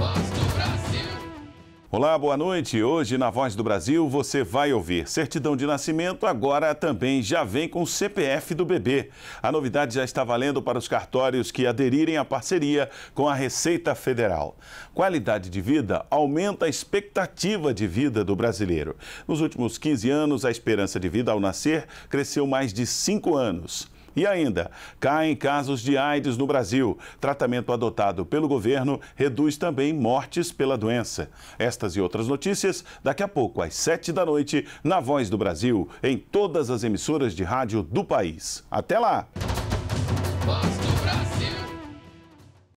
Voz do Brasil. Olá, boa noite. Hoje na Voz do Brasil você vai ouvir certidão de nascimento, agora também já vem com o CPF do bebê. A novidade já está valendo para os cartórios que aderirem à parceria com a Receita Federal. Qualidade de vida aumenta a expectativa de vida do brasileiro. Nos últimos 15 anos, a esperança de vida ao nascer cresceu mais de 5 anos. E ainda, caem casos de AIDS no Brasil. Tratamento adotado pelo governo reduz também mortes pela doença. Estas e outras notícias daqui a pouco, às sete da noite, na Voz do Brasil, em todas as emissoras de rádio do país. Até lá! Voz do Brasil.